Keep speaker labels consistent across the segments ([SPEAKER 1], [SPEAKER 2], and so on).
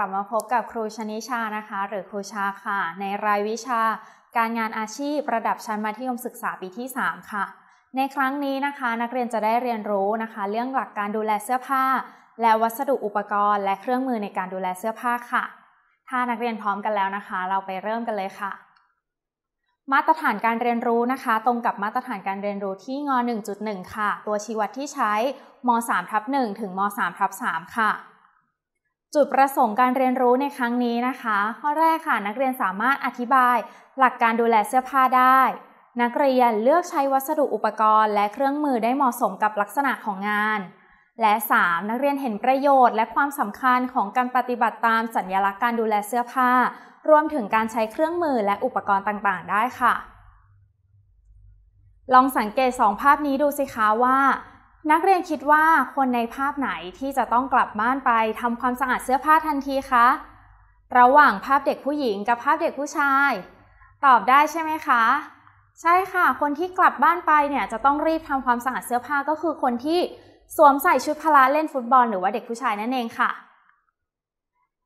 [SPEAKER 1] ลับมาพบกับครูชนิชา นะคะ หรือครูชา ค่ะ ในรายวิชาการงานอาชีพระดับชั้นมัธยมศึกษาปีที่ 3 ค่ะ ในครั้งนี้นะคะ นักเรียนจะได้เรียนรู้นะคะ เรื่องหลักการดูแลเสื้อผ้า และวัสดุอุปกรณ์และเครื่องมือในการดูแลเสื้อผ้าค่ะ ถ้านักเรียนพร้อมกันแล้วนะคะ เราไปเริ่มกันเลยค่ะ มาตรฐานการเรียนรู้นะคะ ตรงกับมาตรฐานการเรียนรู้ที่ง 1.1 ค่ะ ตัวชี้วัดที่ใช้ม3ทับ1ถึงม3ทับ3ค่ะจุดประสงค์การเรียนรู้ในครั้งนี้นะคะข้อแรกค่ะนักเรียนสามารถอธิบาย หลักการดูแลเสื้อผ้าได้ นักเรียนเลือกใช้วัสดุอุปกรณ์และเครื่องมือได้เหมาะสมกับลักษณะของงาน และ 3. นักเรียนเห็นประโยชน์ และความสำคัญของการปฏิบัติตามสัญญลักษณ์การดูแลเสื้อผ้ารวมถึงการใช้เครื่องมือและอุปกรณ์ต่างๆ ได้ค่ะ ลองสังเกต2ภาพนี้ดูสิคะว่านักเรียนคิดว่าคนในภาพไหนที่จะต้องกลับบ้านไปทำความสะอาดเสื้อผ้าทันทีคะระหว่างภาพเด็กผู้หญิงกับภาพเด็กผู้ชาย ตอบได้ใช่ไหมคะ ใช่ค่ะ คนที่กลับบ้านไปเนี่ยจะต้องรีบทำความสะอาดเสื้อผ้าก็คือ คนที่สวมใส่ชุดพละเล่นฟุตบอลหรือว่าเด็กผู้ชายนั่นเองค่ะ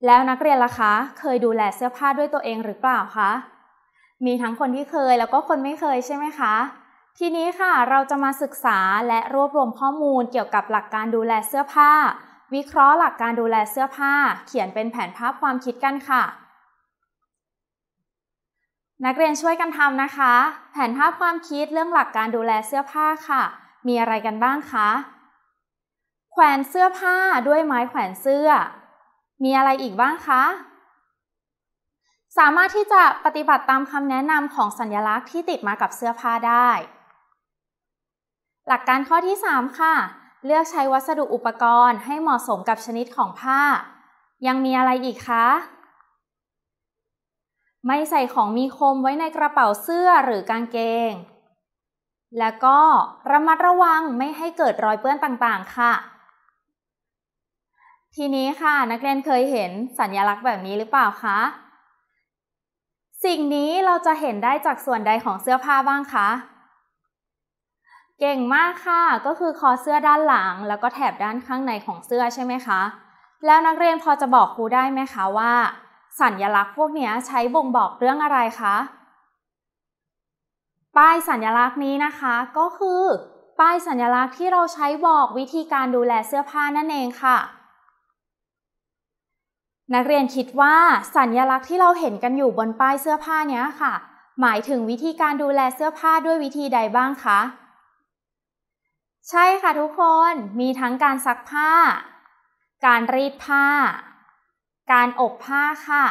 [SPEAKER 1] แล้วนักเรียนล่ะคะ เคยดูแลเสื้อผ้าด้วยตัวเองหรือเปล่าคะมีทั้งคนที่เคยแล้วก็คนไม่เคยใช่ไหมคะทีนี้ค่ะเราจะมาศึกษาและรวบรวมข้อมูลเกี่ยวกับหลักการดูแลเสื้อผ้า วิเคราะห์หลักการดูแลเสื้อผ้า เขียนเป็นแผนภาพความคิดกันค่ะ นักเรียนช่วยกันทำนะคะ แผนภาพความคิดเรื่องหลักการดูแลเสื้อผ้าค่ะ มีอะไรกันบ้างคะ แขวนเสื้อผ้าด้วยไม้แขวนเสื้อ มีอะไรอีกบ้างคะ สามารถที่จะปฏิบัติตามคำแนะนำของสัญลักษณ์ที่ติดมากับเสื้อผ้าได้หลักการข้อที่ 3 ค่ะ เลือกใช้วัสดุอุปกรณ์ให้เหมาะสมกับชนิดของผ้า ยังมีอะไรอีกคะ ไม่ใส่ของมีคมไว้ในกระเป๋าเสื้อหรือกางเกง แล้วก็ระมัดระวังไม่ให้เกิดรอยเปื้อนต่างๆค่ะ ทีนี้ค่ะ นักเรียนเคยเห็นสัญลักษณ์แบบนี้หรือเปล่าคะ สิ่งนี้เราจะเห็นได้จากส่วนใดของเสื้อผ้าบ้างคะเก่งมากค่ะก็คือคอเสื้อด้านหลังแล้วก็แถบด้านข้างในของเสื้อใช่ไหมคะ แล้วนักเรียนพอจะบอกครูได้ไหมคะว่า สัญลักษณ์พวกนี้ใช้บ่งบอกเรื่องอะไรคะป้ายสัญลักษณ์นี้นะคะก็คือป้ายสัญลักษณ์ที่เราใช้บอกวิธีการดูแลเสื้อผ้านั่นเองค่ะ นักเรียนคิดว่าสัญลักษณ์ที่เราเห็นกันอยู่บนป้ายเสื้อผ้านี้ค่ะ หมายถึงวิธีการดูแลเสื้อผ้าด้วยวิธีใดบ้างคะใช่ค่ะทุกคนมีทั้งการซักผ้า การรีดผ้า การอบผ้าค่ะ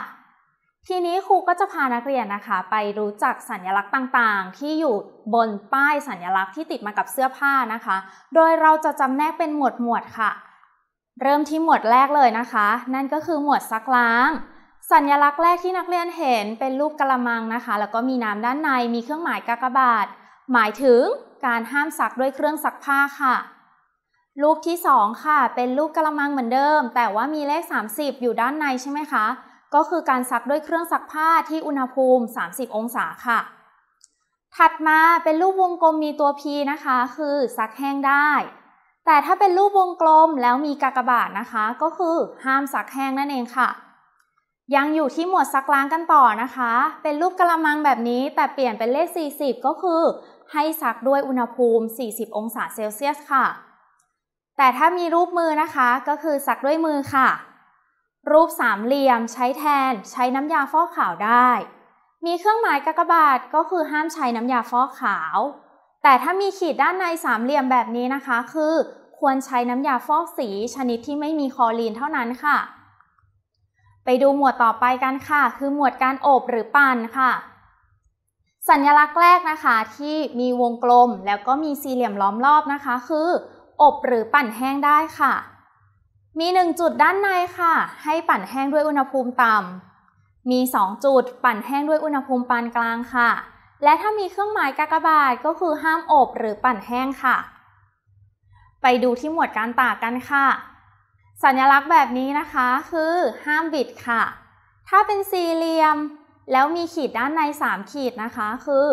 [SPEAKER 1] ทีนี้ครูก็จะพานักเรียนนะคะ ไปรู้จักสัญลักษณ์ต่างๆ ที่อยู่บนป้ายสัญลักษณ์ที่ติดมากับเสื้อผ้านะคะ โดยเราจะจำแนกเป็นหมวดหมวดค่ะ เริ่มที่หมวดแรกเลยนะคะ นั่นก็คือหมวดซักล้าง สัญลักษณ์แรกที่นักเรียนเห็นเป็นรูปกระมังนะคะ แล้วก็มีน้ำด้านในมีเครื่องหมายกากบาทหมายถึงการห้ามซักด้วยเครื่องซักผ้าค่ะลูกที่2ค่ะ เป็นลูกกระมังเหมือนเดิม แต่ว่ามีเลข 30 อยู่ด้านในใช่ไหมคะก็คือการซักด้วยเครื่องซักผ้าที่อุณหภูมิ 30 องศาค่ะ ถัดมาเป็นลูกวงกลมมีตัว P นะคะ คือซักแห้งได้ แต่ถ้าเป็นลูกวงกลมแล้วมีกากบาทนะคะ ก็คือห้ามซักแห้งนั่นเองค่ะ ยังอยู่ที่หมวดซักล้างกันต่อนะคะ เป็นรูปกระมังแบบนี้แต่เปลี่ยนเป็นเลข 40 ก็คือให้ซักด้วยอุณหภูมิ 40 องศาเซลเซียสค่ะ แต่ถ้ามีรูปมือนะคะ ก็คือซักด้วยมือค่ะ รูปสามเหลี่ยมใช้แทนใช้น้ำยาฟอกขาวได้ มีเครื่องหมายกากบาทก็คือห้ามใช้น้ำยาฟอกขาว แต่ถ้ามีขีดด้านในสามเหลี่ยมแบบนี้นะคะ คือควรใช้น้ำยาฟอกสีชนิดที่ไม่มีคลอรีนเท่านั้นค่ะ ไปดูหมวดต่อไปกันค่ะ คือหมวดการอบหรือปั่นค่ะสัญลักษณ์แรกนะคะ ที่มีวงกลมแล้วก็มีสี่เหลี่ยมล้อมรอบนะคะ คือ อบหรือปั่นแห้งได้ค่ะ มี 1 จุดด้านในค่ะ ให้ปั่นแห้งด้วยอุณหภูมิต่ำมี 2 จุดปั่นแห้งด้วยอุณหภูมิปานกลางค่ะ และถ้ามีเครื่องหมายกากบาทก็คือห้ามอบหรือปั่นแห้งค่ะ ไปดูที่หมวดการตากกันค่ะ สัญลักษณ์แบบนี้นะคะคือห้ามบิด ค่ะ ถ้าเป็นสี่เหลี่ยมแล้วมีขีดด้านใน3ขีดนะคะ คือ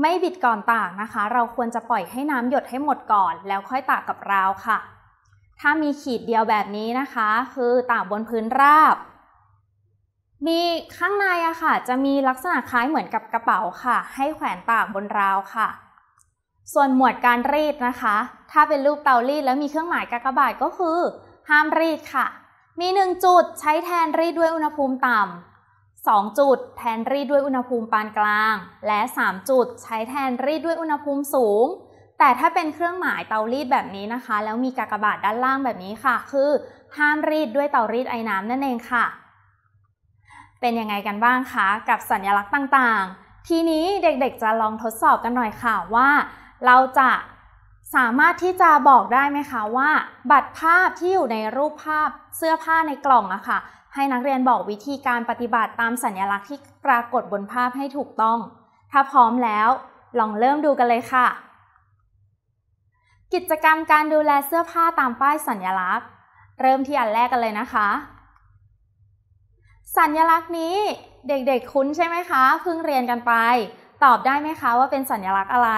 [SPEAKER 1] ไม่บิดก่อนตากนะคะ เราควรจะปล่อยให้น้ำหยดให้หมดก่อน แล้วค่อยตากกับราวค่ะ ถ้ามีขีดเดียวแบบนี้นะคะ คือตากบนพื้นราบ มีข้างในอะค่ะ จะมีลักษณะคล้ายเหมือนกับกระเป๋าค่ะ ให้แขวนตากบนราวค่ะ ส่วนหมวดการรีดนะคะ ถ้าเป็นรูปเตารีดแล้วมีเครื่องหมายกากบาทก็คือห้ามรีดค่ะมีหนึ่งจุดใช้แทนรีดด้วยอุณหภูมิต่ำ2 จุดแทนรีดด้วยอุณหภูมิปานกลาง และ 3 จุดใช้แทนรีดด้วยอุณหภูมิสูง แต่ถ้าเป็นเครื่องหมายเตารีดแบบนี้นะคะ แล้วมีกากบาทด้านล่างแบบนี้ค่ะ คือห้ามรีดด้วยเตารีดไอ้น้ำนั่นเองค่ะ เป็นยังไงกันบ้างคะกับสัญลักษณ์ต่างๆ ทีนี้เด็กๆจะลองทดสอบกันหน่อยค่ะว่า เราจะสามารถที่จะบอกได้ไหมคะว่า บัตรภาพที่อยู่ในรูปภาพเสื้อผ้าในกล่องอะค่ะให้นักเรียนบอกวิธีการปฏิบัติตามสัญลักษณ์ที่ปรากฏบนภาพให้ถูกต้อง ถ้าพร้อมแล้วลองเริ่มดูกันเลยค่ะ กิจกรรมการดูแลเสื้อผ้าตามป้ายสัญลักษณ์ เริ่มที่อันแรกกันเลยนะคะ สัญลักษณ์นี้เด็กๆคุ้นใช่ไหมคะเพิ่งเรียนกันไป ตอบได้ไหมคะว่าเป็นสัญลักษณ์อะไร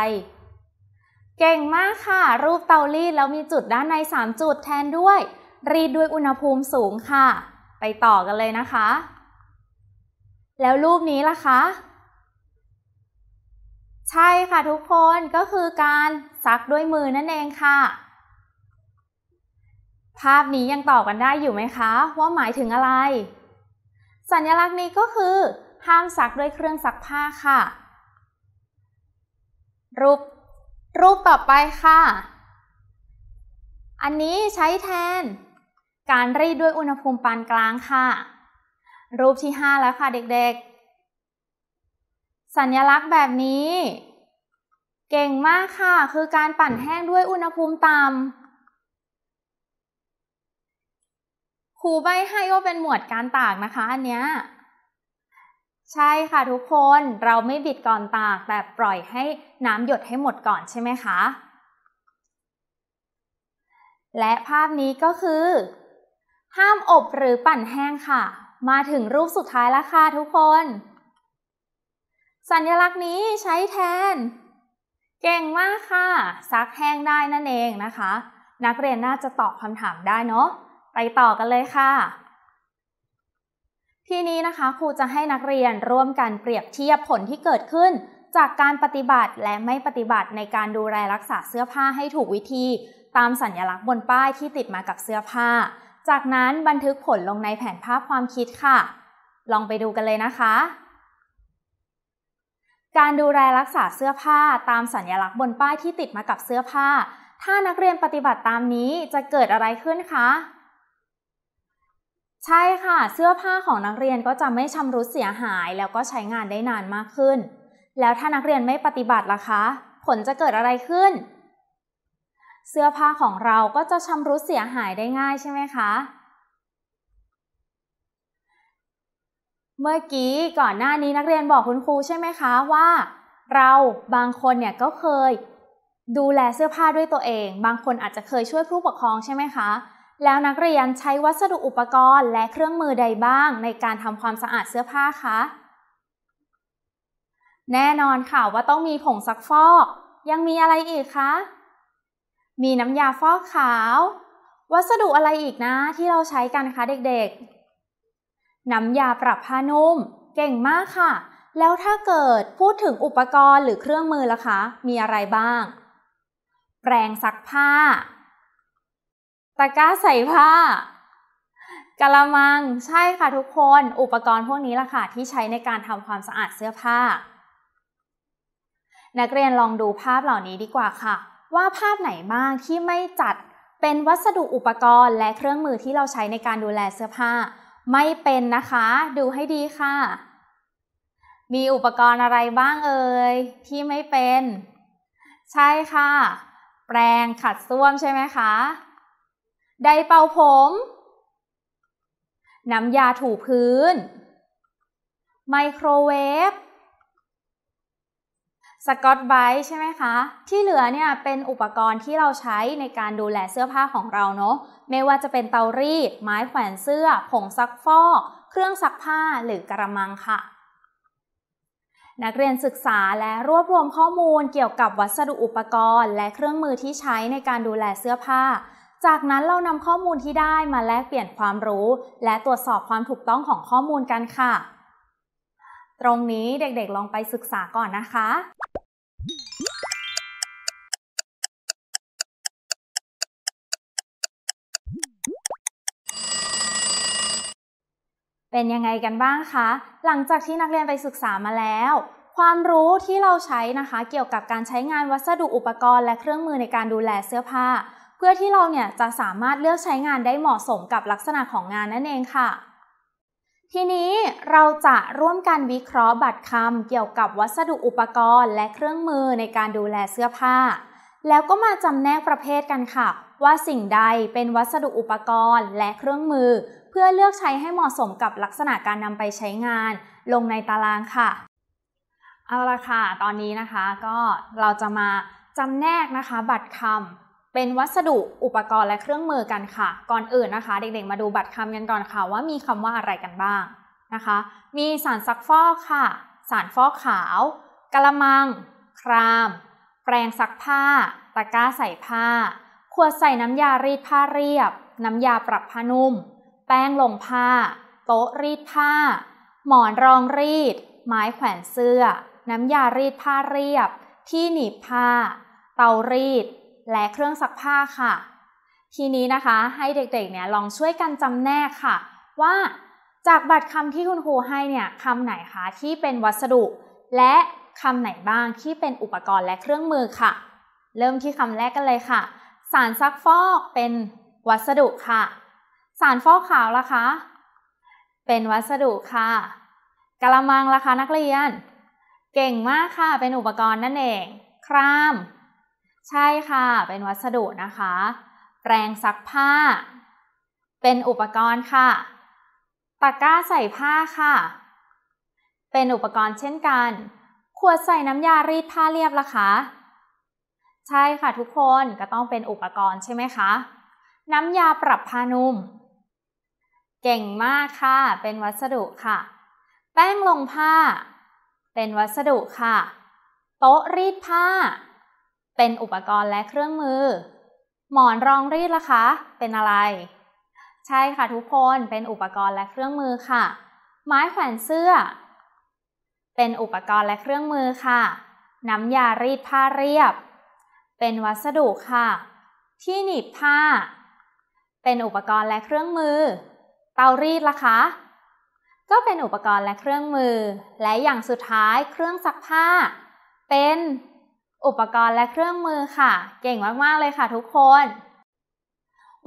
[SPEAKER 1] เก่งมากค่ะรูปเตารีดแล้วมีจุดด้านใน 3 จุดแทนด้วยรีดด้วยอุณหภูมิสูงค่ะไปต่อกันเลยนะคะ แล้วรูปนี้ล่ะคะ ใช่ค่ะทุกคนก็คือการซักด้วยมือนั่นเองค่ะ ภาพนี้ยังตอบกันได้อยู่ไหมคะ ว่าหมายถึงอะไร สัญลักษณ์นี้ก็คือห้ามซักด้วยเครื่องซักผ้าค่ะ รูปรูปต่อไปค่ะ อันนี้ใช้แทนการรีดด้วยอุณหภูมิปานกลางค่ะ รูปที่ 5 แล้วค่ะเด็กๆ สัญลักษณ์แบบนี้ เก่งมากค่ะคือการปั่นแห้งด้วยอุณหภูมิต่ำครูใบให้ว่าเป็นหมวดการตากนะคะ อันเนี้ยใช่ค่ะทุกคน เราไม่บิดก่อนตาก แต่ปล่อยให้น้ำหยดให้หมดก่อนใช่ไหมคะ และภาพนี้ก็คือห้ามอบหรือปั่นแห้งค่ะ มาถึงรูปสุดท้ายแล้วค่ะทุกคน สัญลักษณ์นี้ใช้แทน เก่งมากค่ะ ซักแห้งได้นั่นเองนะคะ นักเรียนน่าจะตอบคำถามได้เนาะไปต่อกันเลยค่ะ ทีนี้นะคะครูจะให้นักเรียนร่วมกันเปรียบเทียบผลที่เกิดขึ้น จากการปฏิบัติและไม่ปฏิบัติในการดูแลรักษาเสื้อผ้าให้ถูกวิธี ตามสัญลักษณ์บนป้ายที่ติดมากับเสื้อผ้าจากนั้นบันทึกผลลงในแผนภาพความคิดค่ะ ลองไปดูกันเลยนะคะ การดูแลรักษาเสื้อผ้าตามสัญลักษณ์บนป้ายที่ติดมากับเสื้อผ้า ถ้านักเรียนปฏิบัติตามนี้จะเกิดอะไรขึ้นคะ ใช่ค่ะ เสื้อผ้าของนักเรียนก็จะไม่ชำรุดเสียหายแล้วก็ใช้งานได้นานมากขึ้น แล้วถ้านักเรียนไม่ปฏิบัติล่ะคะ ผลจะเกิดอะไรขึ้นเสื้อผ้าของเราก็จะชำรุดเสียหายได้ง่ายใช่ไหมคะ เมื่อกี้ก่อนหน้านี้นักเรียนบอกคุณครูใช่ไหมคะว่า เราบางคนเนี่ยก็เคยดูแลเสื้อผ้าด้วยตัวเอง บางคนอาจจะเคยช่วยผู้ปกครองใช่ไหมคะ แล้วนักเรียนใช้วัสดุอุปกรณ์และเครื่องมือใดบ้างในการทำความสะอาดเสื้อผ้าคะแน่นอนค่ะว่าต้องมีผงซักฟอก ยังมีอะไรอีกคะมีน้ำยาฟอกขาว วัสดุอะไรอีกนะที่เราใช้กันคะเด็กๆ น้ำยาปรับผ้านุ่มเก่งมากค่ะ แล้วถ้าเกิดพูดถึงอุปกรณ์หรือเครื่องมือล่ะคะ มีอะไรบ้าง แปรงซักผ้าตะกร้าใส่ผ้ากะละมัง ใช่ค่ะทุกคน อุปกรณ์พวกนี้ล่ะค่ะ ที่ใช้ในการทำความสะอาดเสื้อผ้า นักเรียนลองดูภาพเหล่านี้ดีกว่าค่ะว่าภาพไหนบ้างที่ไม่จัดเป็นวัสดุอุปกรณ์และเครื่องมือที่เราใช้ในการดูแลเสื้อผ้า ไม่เป็นนะคะ ดูให้ดีค่ะ มีอุปกรณ์อะไรบ้างเอ่ยที่ไม่เป็น ใช่ค่ะ แปรงขัดส้วมใช่ไหมคะไดเป่าผม น้ำยาถูพื้น ไมโครเวฟสกอตไบท์ใช่ไหมคะ ที่เหลือเนี่ยเป็นอุปกรณ์ที่เราใช้ในการดูแลเสื้อผ้าของเราเนาะไม่ว่าจะเป็นเตารีด ไม้แขวนเสื้อ ผงซักฟอก เครื่องซักผ้า หรือกระมังค่ะ นักเรียนศึกษาและรวบรวมข้อมูลเกี่ยวกับวัสดุอุปกรณ์ และเครื่องมือที่ใช้ในการดูแลเสื้อผ้า จากนั้นเรานำข้อมูลที่ได้มาแลกเปลี่ยนความรู้ และตรวจสอบความถูกต้องของข้อมูลกันค่ะตรงนี้เด็กๆลองไปศึกษาก่อนนะคะ เป็นยังไงกันบ้างคะ หลังจากที่นักเรียนไปศึกษามาแล้ว ความรู้ที่เราใช้นะคะ เกี่ยวกับการใช้งานวัสดุอุปกรณ์และเครื่องมือในการดูแลเสื้อผ้า เพื่อที่เราเนี่ยจะสามารถเลือกใช้งานได้เหมาะสมกับลักษณะของงานนั่นเองค่ะทีนี้เราจะร่วมกันวิเคราะห์บัตรคำเกี่ยวกับวัสดุอุปกรณ์ และเครื่องมือในการดูแลเสื้อผ้า แล้วก็มาจำแนกประเภทกันค่ะ ว่าสิ่งใดเป็นวัสดุอุปกรณ์และเครื่องมือ เพื่อเลือกใช้ให้เหมาะสมกับลักษณะการนำไปใช้งาน ลงในตารางค่ะเอาละค่ะตอนนี้นะคะก็เราจะมาจำแนกนะคะบัตรคำเป็นวัสดุอุปกรณ์และเครื่องมือกันค่ะ ก่อนอื่นนะคะ เด็กๆมาดูบัตรคำกันก่อนค่ะว่า มีคำว่าอะไรกันบ้างนะคะ มีสารซักฟอกค่ะ สารฟอกขาวกระมัง คราม แปรงซักผ้า ตะกร้าใส่ผ้า ขวดใส่น้ำยารีดผ้าเรียบ น้ำยาปรับผ้านุ่ม แป้งลงผ้า โต๊ะรีดผ้า หมอนรองรีด ไม้แขวนเสื้อ น้ำยารีดผ้าเรียบ ที่หนีบผ้า เตารีดและเครื่องซักผ้าค่ะ ทีนี้นะคะให้เด็กๆเนี่ยลองช่วยกันจำแนกค่ะ ว่าจากบัตรคำที่คุณครูให้เนี่ยคำไหนคะที่เป็นวัสดุ และคำไหนบ้างที่เป็นอุปกรณ์และเครื่องมือค่ะ เริ่มที่คำแรกกันเลยค่ะ สารซักฟอกเป็นวัสดุค่ะ สารฟอกขาวล่ะคะ เป็นวัสดุค่ะกะละมังล่ะคะนักเรียน เก่งมากค่ะเป็นอุปกรณ์นั่นเอง ครามใช่ค่ะเป็นวัสดุนะคะแปรงซักผ้า เป็นอุปกรณ์ค่ะตะกร้าใส่ผ้าค่ะ เป็นอุปกรณ์เช่นกัน ขวดใส่น้ำยารีดผ้าเรียบละคะ ใช่ค่ะ ทุกคนก็ต้องเป็นอุปกรณ์ใช่ไหมคะ น้ำยาปรับผ้านุ่มเก่งมากค่ะ เป็นวัสดุค่ะ แป้งลงผ้า เป็นวัสดุค่ะ โต๊ะรีดผ้าเป็นอุปกรณ์และเครื่องมือ หมอนรองรีดล่ะคะ เป็นอะไร ใช่ค่ะ ทุกคน เป็นอุปกรณ์และเครื่องมือค่ะ ไม้แขวนเสื้อ เป็นอุปกรณ์และเครื่องมือค่ะ น้ำยารีดผ้าเรียบ เป็นวัสดุค่ะ ที่หนีบผ้า เป็นอุปกรณ์และเครื่องมือเตารีดล่ะคะก็เป็นอุปกรณ์และเครื่องมือ และอย่างสุดท้ายเครื่องซักผ้า เป็นอุปกรณ์และเครื่องมือค่ะ เก่งมาก ๆ เลยค่ะ ทุกคน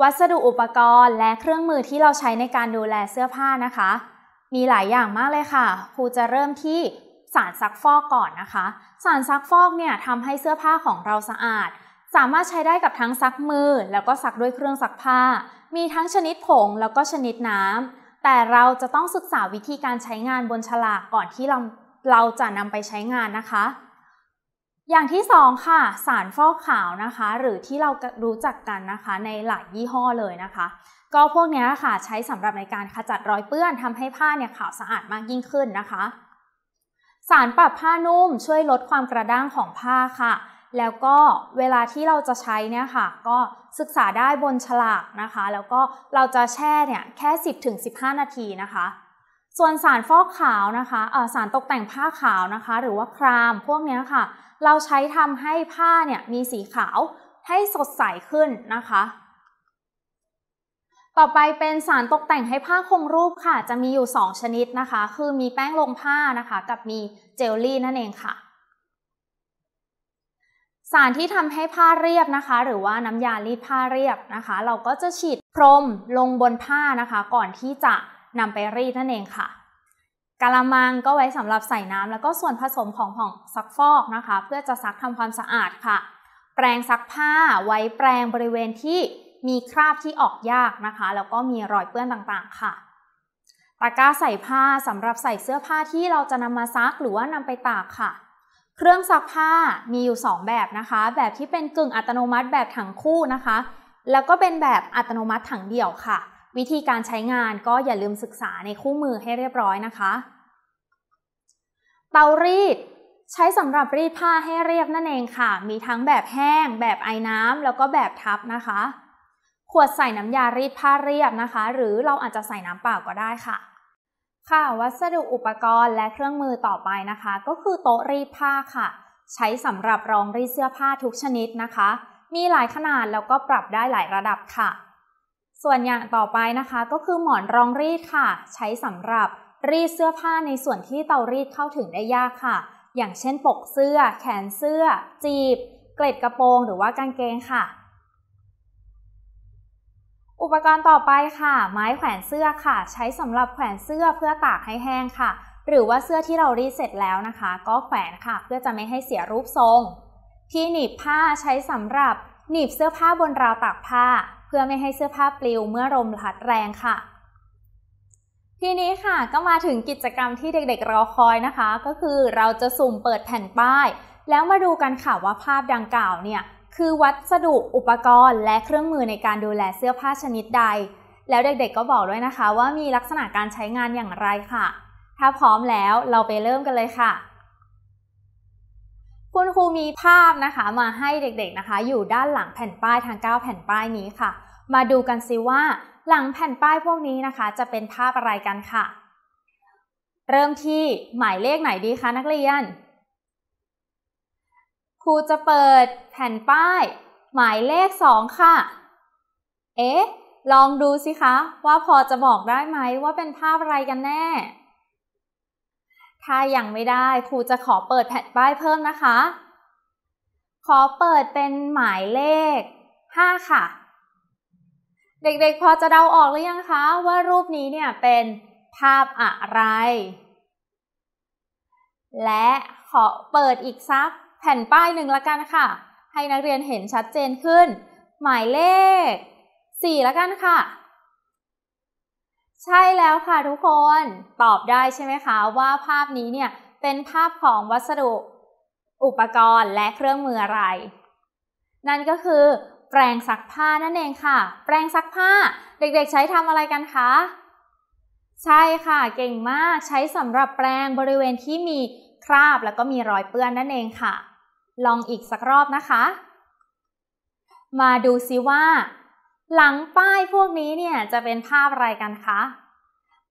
[SPEAKER 1] วัสดุอุปกรณ์และเครื่องมือที่เราใช้ในการดูแลเสื้อผ้านะคะ มีหลายอย่างมากเลยค่ะครูจะเริ่มที่สารซักฟอกก่อนนะคะ สารซักฟอกเนี่ยทำให้เสื้อผ้าของเราสะอาด สามารถใช้ได้กับทั้งซักมือ แล้วก็ซักด้วยเครื่องซักผ้า มีทั้งชนิดผงแล้วก็ชนิดน้ำแต่เราจะต้องศึกษาวิธีการใช้งานบนฉลากก่อนที่เราเราจะนำไปใช้งานนะคะอย่างที่สองค่ะ สารฟอกขาวนะคะ หรือที่เรารู้จักกันนะคะ ในหลายยี่ห้อเลยนะคะ ก็พวกนี้ค่ะใช้สำหรับในการขจัดรอยเปื้อนทำให้ผ้าเนี่ยขาวสะอาดมากยิ่งขึ้นนะคะ สารปรับผ้านุ่ม ช่วยลดความกระด้างของผ้าค่ะ แล้วก็เวลาที่เราจะใช้เนี่ยค่ะก็ศึกษาได้บนฉลากนะคะ แล้วก็เราจะแช่เนี่ยแค่ 10-15 นาทีนะคะ ส่วนสารฟอกขาวนะคะสารตกแต่งผ้าขาวนะคะ หรือว่าครามพวกนี้ค่ะเราใช้ทำให้ผ้าเนี่ยมีสีขาวให้สดใสขึ้นนะคะ ต่อไปเป็นสารตกแต่งให้ผ้าคงรูปค่ะ จะมีอยู่ 2 ชนิดนะคะ คือมีแป้งลงผ้านะคะ กับมีเจลลี่นั่นเองค่ะ สารที่ทำให้ผ้าเรียบนะคะ หรือว่าน้ำยารีดผ้าเรียบนะคะ เราก็จะฉีดพรมลงบนผ้านะคะ ก่อนที่จะนำไปรีดนั่นเองค่ะกะละมังก็ไว้สำหรับใส่น้ำ แล้วก็ส่วนผสมของผงซักฟอกนะคะ เพื่อจะซักทำความสะอาดค่ะ แปรงซักผ้าไว้แปรงบริเวณที่มีคราบที่ออกยากนะคะ แล้วก็มีรอยเปื้อนต่างๆ ค่ะตะกร้าใส่ผ้าสำหรับใส่เสื้อผ้าที่เราจะนำมาซักหรือว่านำไปตากค่ะ เครื่องซักผ้ามีอยู่ 2 แบบนะคะ แบบที่เป็นกึ่งอัตโนมัติแบบถังคู่นะคะ แล้วก็เป็นแบบอัตโนมัติถังเดี่ยวค่ะวิธีการใช้งานก็อย่าลืมศึกษาในคู่มือให้เรียบร้อยนะคะ เตารีด ใช้สำหรับรีดผ้าให้เรียบนั่นเองค่ะ มีทั้งแบบแห้ง แบบไอ้น้ำแล้วก็แบบทับนะคะ ขวดใส่น้ำยารีดผ้าเรียบนะคะ หรือเราอาจจะใส่น้ำเปล่าก็ได้ค่ะ ค่ะวัสดุอุปกรณ์และเครื่องมือต่อไปนะคะ ก็คือโต๊ะรีดผ้าค่ะ ใช้สำหรับรองรีดเสื้อผ้าทุกชนิดนะคะ มีหลายขนาดแล้วก็ปรับได้หลายระดับค่ะส่วนอย่างต่อไปนะคะก็คือหมอนรองรีดค่ะ ใช้สำหรับรีดเสื้อผ้าในส่วนที่เตารีดเข้าถึงได้ยากค่ะ อย่างเช่นปกเสื้อ แขนเสื้อ จีบ เกล็ดกระโปรงหรือว่ากางเกงค่ะ อุปกรณ์ต่อไปค่ะ ไม้แขวนเสื้อค่ะ ใช้สำหรับแขวนเสื้อเพื่อตากให้แห้งค่ะ หรือว่าเสื้อที่เรารีดเสร็จแล้วนะคะ ก็แขวนค่ะ เพื่อจะไม่ให้เสียรูปทรง ที่หนีบผ้าใช้สำหรับ หนีบเสื้อผ้าบนราวตากผ้าเพื่อไม่ให้เสื้อผ้าปลิวเมื่อลมพัดแรงค่ะ ทีนี้ค่ะก็มาถึงกิจกรรมที่เด็กๆ รอคอยนะคะ ก็คือเราจะสุ่มเปิดแผ่นป้าย แล้วมาดูกันค่ะว่าภาพดังกล่าวเนี่ย คือวัสดุอุปกรณ์และเครื่องมือในการดูแลเสื้อผ้าชนิดใด แล้วเด็กๆก็บอกด้วยนะคะว่ามีลักษณะการใช้งานอย่างไรค่ะ ถ้าพร้อมแล้วเราไปเริ่มกันเลยค่ะคุณครูมีภาพนะคะมาให้เด็กๆนะคะ อยู่ด้านหลังแผ่นป้ายทาง9แผ่นป้ายนี้ค่ะ มาดูกันซิว่า หลังแผ่นป้ายพวกนี้นะคะ จะเป็นภาพอะไรกันค่ะ เริ่มที่หมายเลขไหนดีคะนักเรียนครูจะเปิดแผ่นป้ายหมายเลขสองค่ะ เอ๊ะลองดูสิคะว่าพอจะบอกได้ไหมว่าเป็นภาพอะไรกันแน่ถ้ายังไม่ได้ ครูจะขอเปิดแผ่นป้ายเพิ่มนะคะ ขอเปิดเป็นหมายเลข 5 ค่ะ เด็กๆพอจะเดาออกหรือยังคะ ว่ารูปนี้เนี่ยเป็นภาพอะไร และขอเปิดอีกซักแผ่นป้ายหนึ่งละกันค่ะ ให้นักเรียนเห็นชัดเจนขึ้น หมายเลข4ละกันค่ะใช่แล้วค่ะทุกคนตอบได้ใช่ไหมคะว่าภาพนี้เนี่ยเป็นภาพของวัสดุอุปกรณ์และเครื่องมืออะไร นั่นก็คือ แปรงซักผ้านั่นเองค่ะ แปรงซักผ้าเด็กๆ ใช้ทำอะไรกันคะใช่ค่ะ เก่งมากใช้สำหรับแปรงบริเวณที่มีคราบแล้วก็มีรอยเปื้อนนั่นเองค่ะ ลองอีกสักรอบนะคะ มาดูซิว่าหลังป้ายพวกนี้เนี่ยจะเป็นภาพอะไรกันคะ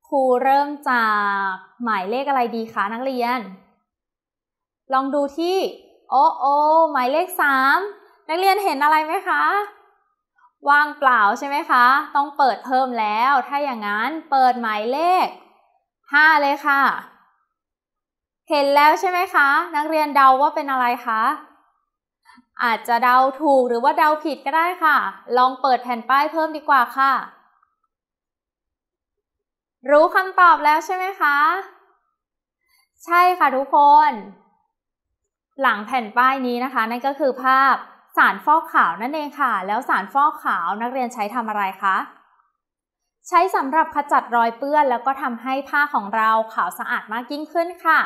[SPEAKER 1] ครูเริ่มจากหมายเลขอะไรดีคะนักเรียน ลองดูที่โอ้โอหมายเลขสามนักเรียนเห็นอะไรไหมคะว่างเปล่าใช่ไหมคะ ต้องเปิดเพิ่มแล้วถ้าอย่างนั้นเปิดหมายเลขห้าเลยค่ะ เห็นแล้วใช่ไหมคะ นักเรียนเดาว่าเป็นอะไรคะอาจจะเดาถูกหรือว่าเดาผิดก็ได้ค่ะ ลองเปิดแผ่นป้ายเพิ่มดีกว่าค่ะ รู้คำตอบแล้วใช่ไหมคะ ใช่ค่ะทุกคน หลังแผ่นป้ายนี้นะคะนั่นก็คือภาพสารฟอกขาวนั่นเองค่ะ แล้วสารฟอกขาวนักเรียนใช้ทำอะไรคะ ใช้สำหรับขจัดรอยเปื้อน แล้วก็ทำให้ผ้าของเราขาวสะอาดมากยิ่งขึ้นค่ะ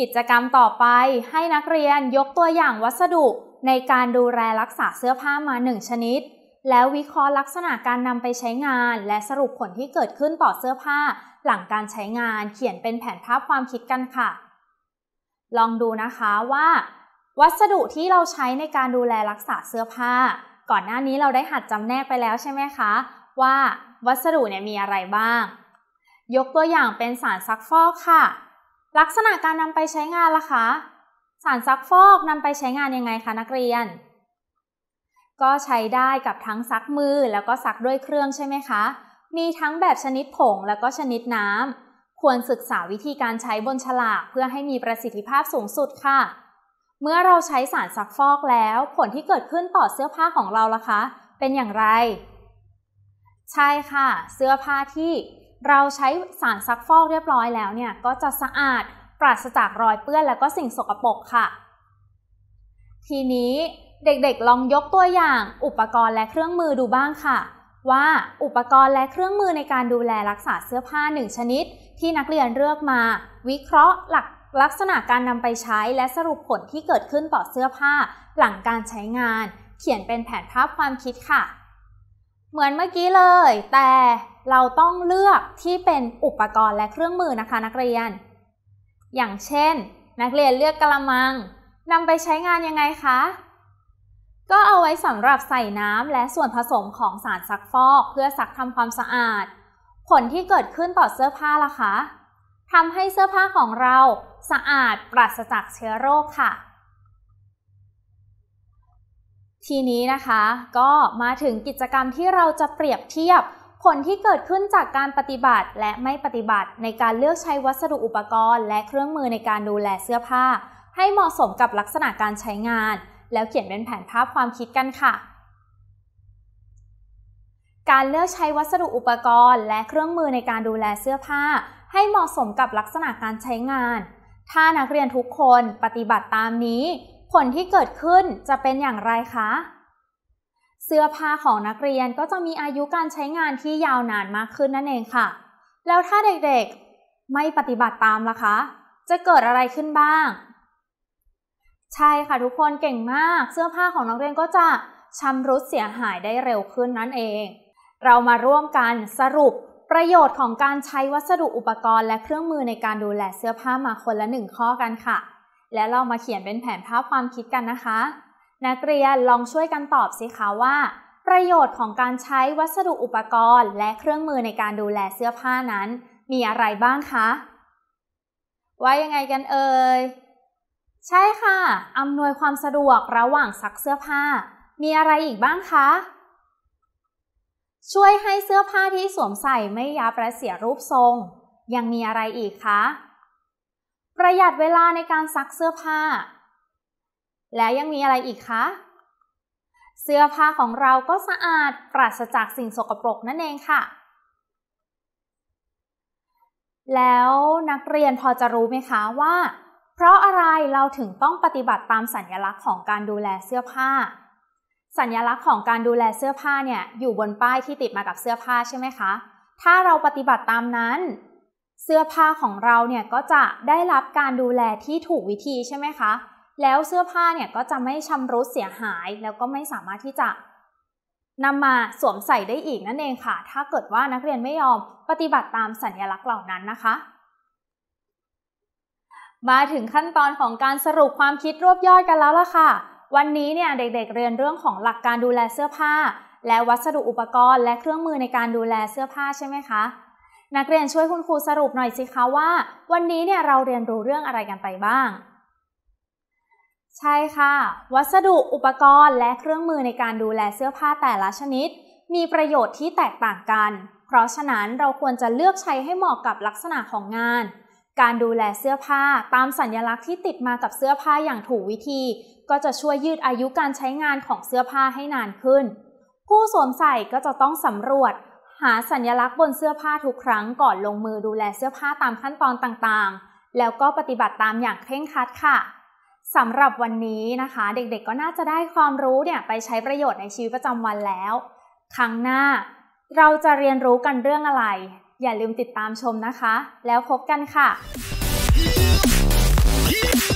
[SPEAKER 1] กิจกรรมต่อไปให้นักเรียนยกตัวอย่างวัสดุในการดูแลรักษาเสื้อผ้ามา 1 ชนิด แล้ววิเคราะห์ลักษณะการนำไปใช้งานและสรุปผลที่เกิดขึ้นต่อเสื้อผ้า หลังการใช้งานเขียนเป็นแผนภาพความคิดกันค่ะ ลองดูนะคะว่า วัสดุที่เราใช้ในการดูแลรักษาเสื้อผ้า ก่อนหน้านี้เราได้หัดจำแนกไปแล้วใช่ไหมคะ ว่าวัสดุเนี่ยมีอะไรบ้าง ยกตัวอย่างเป็นสารซักฟอกค่ะลักษณะการนำไปใช้งานล่ะคะ สารซักฟอกนำไปใช้งานยังไงคะนักเรียน ก็ใช้ได้กับทั้งซักมือแล้วก็ซักด้วยเครื่องใช่ไหมคะ มีทั้งแบบชนิดผงแล้วก็ชนิดน้ำ ควรศึกษาวิธีการใช้บนฉลากเพื่อให้มีประสิทธิภาพสูงสุดค่ะ เมื่อเราใช้สารซักฟอกแล้ว ผลที่เกิดขึ้นต่อเสื้อผ้าของเราล่ะคะ เป็นอย่างไร ใช่ค่ะ เสื้อผ้าที่เราใช้สารซักฟอกเรียบร้อยแล้วเนี่ย ก็จะสะอาดปราศจากรอยเปื้อนแล้วก็สิ่งสกปรกค่ะ ทีนี้เด็กๆลองยกตัวอย่าง อุปกรณ์และเครื่องมือดูบ้างค่ะ ว่าอุปกรณ์และเครื่องมือในการดูแลรักษาเสื้อผ้าหนึ่งชนิด ที่นักเรียนเลือกมา วิเคราะห์หลักลักษณะการนำไปใช้และสรุปผลที่เกิดขึ้นต่อเสื้อผ้า หลังการใช้งาน เขียนเป็นแผนภาพความคิดค่ะเหมือนเมื่อกี้เลย แต่เราต้องเลือกที่เป็นอุปกรณ์และเครื่องมือนะคะนักเรียน อย่างเช่น นักเรียนเลือกกระมังนำไปใช้งานยังไงคะ ก็เอาไว้สำหรับใส่น้ำและส่วนผสมของสารซักฟอกเพื่อซักทำความสะอาด ผลที่เกิดขึ้นต่อเสื้อผ้าล่ะคะ ทำให้เสื้อผ้าของเราสะอาดปราศจากเชื้อโรคค่ะทีนี้นะคะก็มาถึงกิจกรรมที่เราจะเปรียบเทียบ ผลที่เกิดขึ้นจากการปฏิบัติ และไม่ปฏิบัติในการเลือกใช้วัสดุอุปกรณ์และเครื่องมือในการดูแลเสื้อผ้า ให้เหมาะสมกับลักษณะการใช้งาน แล้วเขียนเป็นแผนภาพความคิดกันค่ะ การเลือกใช้วัสดุอุปกรณ์ และเครื่องมือในการดูแลเสื้อผ้า ให้เหมาะสมกับลักษณะการใช้งาน ถ้านักเรียนทุกคนปฏิบัติตามนี้ผลที่เกิดขึ้นจะเป็นอย่างไรคะ เสื้อผ้าของนักเรียนก็จะมีอายุการใช้งานที่ยาวนานมากขึ้นนั่นเองค่ะ แล้วถ้าเด็กๆไม่ปฏิบัติตามล่ะคะ จะเกิดอะไรขึ้นบ้างใช่ค่ะทุกคนเก่งมาก เสื้อผ้าของนักเรียนก็จะชำรุดเสียหายได้เร็วขึ้นนั่นเอง เรามาร่วมกันสรุปประโยชน์ของการใช้วัสดุอุปกรณ์และเครื่องมือในการดูแลเสื้อผ้ามาคนละหนึ่งข้อกันค่ะแล้วเรามาเขียนเป็นแผนภาพความคิดกันนะคะ นักเรียนลองช่วยกันตอบสิคะว่า ประโยชน์ของการใช้วัสดุอุปกรณ์และเครื่องมือในการดูแลเสื้อผ้านั้น มีอะไรบ้างคะ ว่ายังไงกันเอ่ย ใช่ค่ะ อำนวยความสะดวกระหว่างซักเสื้อผ้า มีอะไรอีกบ้างคะ ช่วยให้เสื้อผ้าที่สวมใส่ไม่ยับและเสียรูปทรง ยังมีอะไรอีกคะประหยัดเวลาในการซักเสื้อผ้า และยังมีอะไรอีกคะ เสื้อผ้าของเราก็สะอาดปราศจากสิ่งสกปรกนั่นเองค่ะ แล้วนักเรียนพอจะรู้ไหมคะว่า เพราะอะไรเราถึงต้องปฏิบัติตามสัญญลักษณ์ของการดูแลเสื้อผ้า สัญญลักษณ์ของการดูแลเสื้อผ้าเนี่ยอยู่บนป้ายที่ติดมากับเสื้อผ้าใช่ไหมคะ ถ้าเราปฏิบัติตามนั้นเสื้อผ้าของเราเนี่ยก็จะได้รับการดูแลที่ถูกวิธีใช่ไหมคะ แล้วเสื้อผ้าเนี่ยก็จะไม่ชำรุดเสียหาย แล้วก็ไม่สามารถที่จะนำมาสวมใส่ได้อีกนั่นเองค่ะ ถ้าเกิดว่านักเรียนไม่ยอมปฏิบัติตามสัญลักษณ์เหล่านั้นนะคะ มาถึงขั้นตอนของการสรุปความคิดรวบยอดกันแล้วล่ะค่ะ วันนี้เนี่ย เด็กๆเเรียนเรื่องของหลักการดูแลเสื้อผ้า และวัสดุอุปกรณ์และเครื่องมือในการดูแลเสื้อผ้าใช่ไหมคะนักเรียนช่วยคุณครูสรุปหน่อยสิคะว่า วันนี้เนี่ยเราเรียนรู้เรื่องอะไรกันไปบ้าง ใช่ค่ะวัสดุอุปกรณ์และเครื่องมือในการดูแลเสื้อผ้าแต่ละชนิด มีประโยชน์ที่แตกต่างกัน เพราะฉะนั้นเราควรจะเลือกใช้ให้เหมาะกับลักษณะของงาน การดูแลเสื้อผ้าตามสัญญลักษณ์ที่ติดมากับเสื้อผ้าอย่างถูกวิธี ก็จะช่วยยืดอายุการใช้งานของเสื้อผ้าให้นานขึ้น ผู้สวมใส่ก็จะต้องสำรวจหาสัญลักษณ์บนเสื้อผ้าทุกครั้งก่อนลงมือดูแลเสื้อผ้าตามขั้นตอนต่างๆ แล้วก็ปฏิบัติตามอย่างเคร่งครัดค่ะ สำหรับวันนี้นะคะ เด็กๆก็น่าจะได้ความรู้เนี่ยไปใช้ประโยชน์ในชีวิตประจำวันแล้ว ครั้งหน้า เราจะเรียนรู้กันเรื่องอะไร อย่าลืมติดตามชมนะคะ แล้วพบกันค่ะ